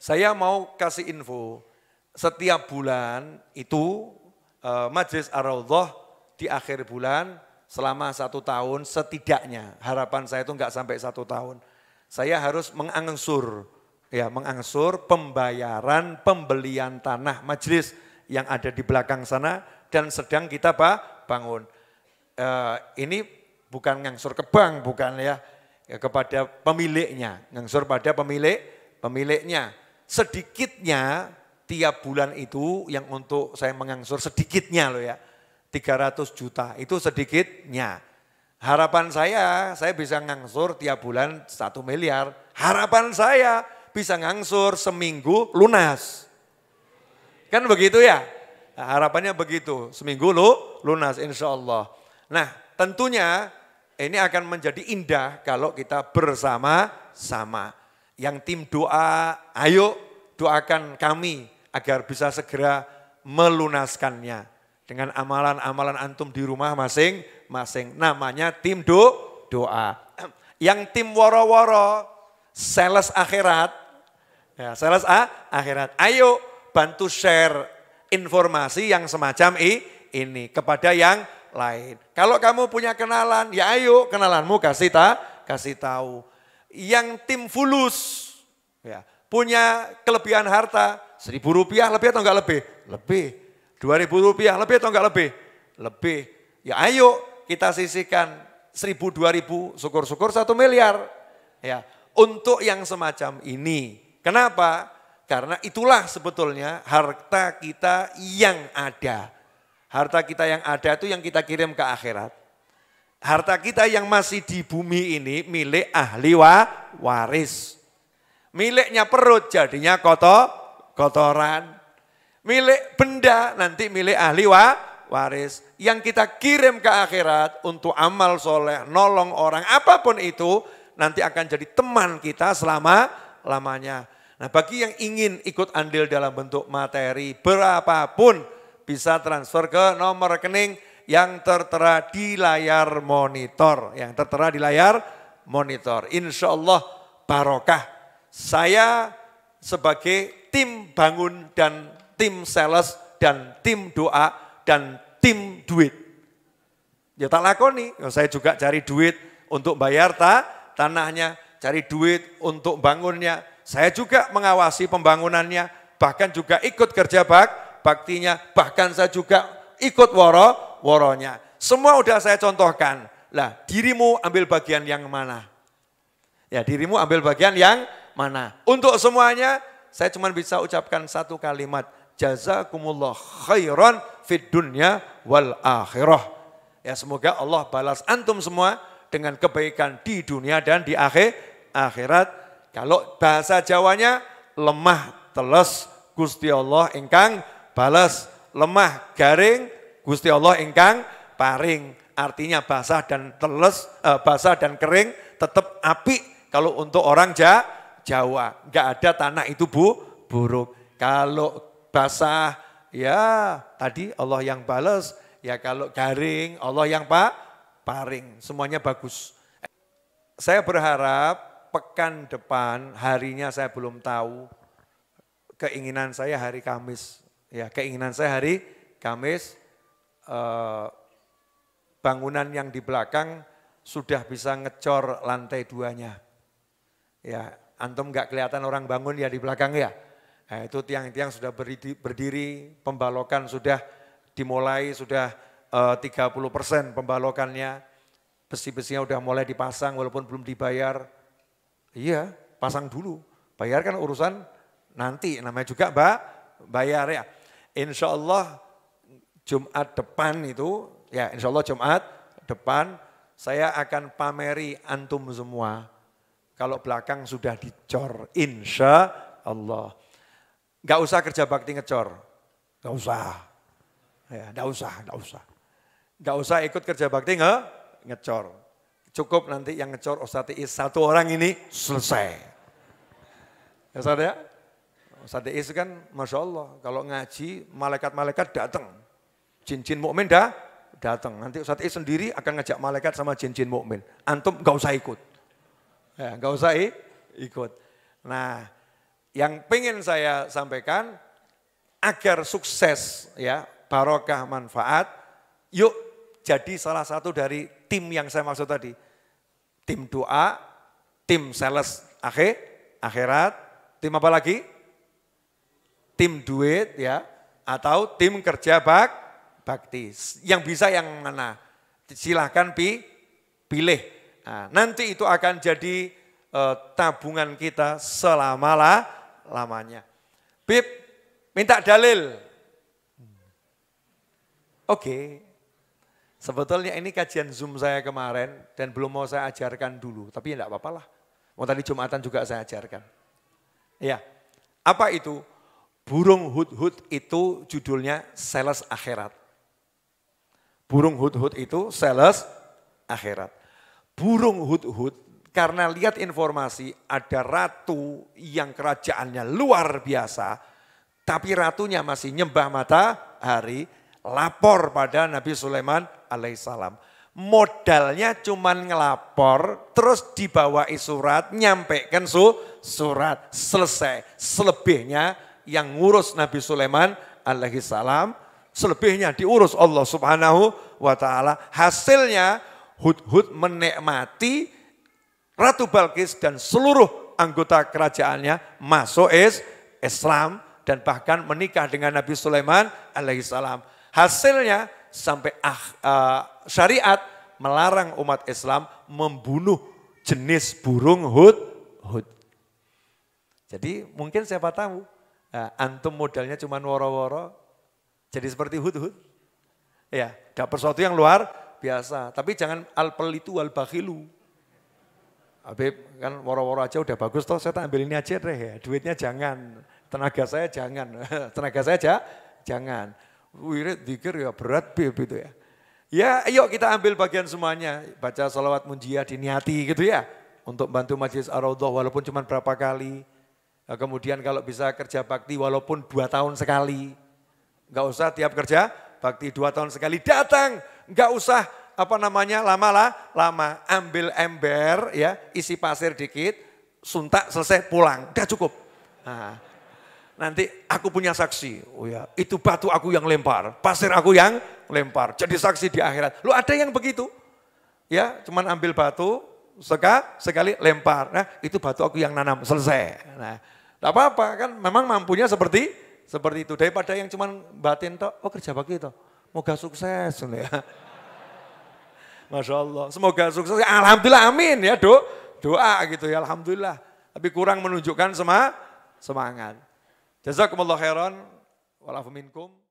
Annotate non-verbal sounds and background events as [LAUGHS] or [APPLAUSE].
Saya mau kasih info, setiap bulan itu eh, Majelis Ar-Raudhah di akhir bulan selama satu tahun setidaknya, harapan saya itu enggak sampai satu tahun, saya harus mengangsur, ya mengangsur pembayaran pembelian tanah majelis yang ada di belakang sana dan sedang kita pak bangun. Eh, ini bukan ngangsur ke bank, bukan ya, ya kepada pemiliknya, ngangsur pada pemilik pemiliknya sedikitnya tiap bulan itu yang untuk saya mengangsur sedikitnya loh ya. 300 juta itu sedikitnya. Harapan saya, saya bisa ngangsur tiap bulan satu miliar. Harapan saya bisa ngangsur seminggu lunas. Kan begitu ya? harapannya begitu, seminggu lu lunas insya Allah. Nah tentunya ini akan menjadi indah kalau kita bersama-sama yang tim doa, ayo doakan kami agar bisa segera melunaskannya dengan amalan-amalan antum di rumah masing-masing. Namanya tim do, doa. [CLEARS THROAT] Yang tim woro-woro, sales akhirat, ya, sales a akhirat. Ayo bantu share informasi yang semacam ini kepada yang lain. Kalau kamu punya kenalan, ya ayo kenalanmu kasih ta, kasih tahu yang tim fulus ya, punya kelebihan harta, seribu rupiah lebih atau enggak lebih? Lebih. Dua ribu rupiah lebih atau enggak lebih? Lebih. Ya ayo kita sisihkan seribu, dua ribu, syukur-syukur satu miliar. Ya, untuk yang semacam ini. Kenapa? Karena itulah sebetulnya harta kita yang ada. Harta kita yang ada itu yang kita kirim ke akhirat. Harta kita yang masih di bumi ini milik ahli wa, waris. Miliknya perut jadinya kotor, kotoran. Milik benda nanti milik ahli wa, waris. Yang kita kirim ke akhirat untuk amal soleh, nolong orang, apapun itu nanti akan jadi teman kita selama lamanya. Nah bagi yang ingin ikut andil dalam bentuk materi berapapun bisa transfer ke nomor rekening yang tertera di layar monitor. Yang tertera di layar monitor. Insya Allah barokah. Saya sebagai tim bangun dan tim sales dan tim doa dan tim duit. Ya tak lakoni, saya juga cari duit untuk bayar ta, tanahnya, cari duit untuk bangunnya. Saya juga mengawasi pembangunannya, bahkan juga ikut kerja bak, baktinya, bahkan saya juga ikut woro woronya. Semua udah saya contohkan. Lah, dirimu ambil bagian yang mana? Ya, dirimu ambil bagian yang mana? Untuk semuanya, saya cuma bisa ucapkan satu kalimat. Jazakumullah khairan fid dunya wal akhirah. Ya, semoga Allah balas antum semua dengan kebaikan di dunia dan di akhir akhirat. Kalau bahasa Jawanya lemah teles Gusti Allah ingkang balas lemah garing Gusti Allah ingkang paring. Artinya basah dan teles, eh, basah dan kering tetap api kalau untuk orang ja, Jawa. nggak ada tanah itu bu, buruk. Kalau basah ya tadi Allah yang bales Ya kalau garing Allah yang pak paring. Semuanya bagus. Saya berharap pekan depan harinya saya belum tahu. Keinginan saya hari Kamis. Ya, keinginan saya hari Kamis Eh, bangunan yang di belakang sudah bisa ngecor lantai duanya. Ya, antum nggak kelihatan orang bangun ya di belakang ya. Nah, itu tiang-tiang sudah berdiri, berdiri, pembalokan sudah dimulai, sudah eh, uh, 30 persen pembalokannya. Besi-besinya sudah mulai dipasang walaupun belum dibayar. Iya, pasang dulu. Bayarkan urusan nanti, namanya juga mbak, bayar ya. Insya Allah Jumat depan itu, ya insya Allah Jumat depan saya akan pameri antum semua. Kalau belakang sudah dicor, insya Allah. Gak usah kerja bakti ngecor, gak usah. Ya, gak usah, gak usah. Gak usah ikut kerja bakti nge ngecor. Cukup nanti yang ngecor Ustadz Is satu orang ini selesai. Ya Ustadz ya? Ustadz Is kan Masya Allah kalau ngaji malaikat-malaikat datang. Jin-jin mukmin dah datang. Nanti Ustaz I sendiri akan ngajak malaikat sama jin-jin mukmin. Antum gak usah ikut. Ya, gak usah ikut. Nah, yang pengen saya sampaikan agar sukses ya barokah manfaat, yuk jadi salah satu dari tim yang saya maksud tadi. Tim doa, tim sales akhir, akhirat, tim apa lagi? Tim duit ya, atau tim kerja bak, bakti. Yang bisa yang mana? Silahkan pi, pilih. Nah, nanti itu akan jadi eh, tabungan kita selamalah lamanya. Pip minta dalil. Oke. Okay. Sebetulnya ini kajian Zoom saya kemarin dan belum mau saya ajarkan dulu. Tapi enggak ya apa-apa lah. Mau tadi Jumatan juga saya ajarkan. Ya, apa itu? Burung hut-hut itu judulnya sales akhirat. Burung hut-hut itu sales akhirat. Burung hut-hut karena lihat informasi ada ratu yang kerajaannya luar biasa, tapi ratunya masih nyembah matahari, lapor pada Nabi Sulaiman alaihissalam. Modalnya cuman ngelapor, terus dibawai surat, nyampaikan su, surat, selesai. Selebihnya yang ngurus Nabi Sulaiman alaihissalam selebihnya diurus Allah Subhanahu wa taala. Hasilnya Hud-Hud menikmati Ratu Balkis dan seluruh anggota kerajaannya masuk is Islam dan bahkan menikah dengan Nabi Sulaiman alaihissalam. Hasilnya sampai ah, uh, syariat melarang umat Islam membunuh jenis burung hud hud. Jadi mungkin siapa tahu eh, antum modalnya cuma woro-woro, jadi seperti hud-hud. Ya, dapat sesuatu yang luar biasa. Tapi jangan al itu al-bakhilu. Habib kan woro-woro aja udah bagus toh saya tak ambil ini aja deh ya. Duitnya jangan, tenaga saya jangan, [LAUGHS] tenaga saya aja jangan. Wirid dikir ya berat bib itu ya. Ya ayo kita ambil bagian semuanya. Baca salawat munjiah diniati gitu ya. Untuk bantu majelis arodoh walaupun cuma berapa kali. Kemudian kalau bisa kerja bakti walaupun dua tahun sekali. Enggak usah tiap kerja, bakti dua tahun sekali datang. Enggak usah apa namanya lama lah, lama ambil ember ya, isi pasir dikit, suntak selesai pulang, udah cukup. Nah, nanti aku punya saksi, oh ya itu batu aku yang lempar, pasir aku yang lempar, jadi saksi di akhirat. Lu ada yang begitu? Ya, cuman ambil batu, seka, sekali lempar. Nah, itu batu aku yang nanam, selesai. Nah, apa-apa kan memang mampunya seperti seperti itu. Daripada yang cuman batin toh, oh kerja bakti toh. Moga sukses ya. [LAUGHS] Masya Allah. Semoga sukses. Alhamdulillah amin ya do. Doa gitu ya Alhamdulillah. Tapi kurang menunjukkan sema semangat. Jazakumullah khairan. Walafuminkum.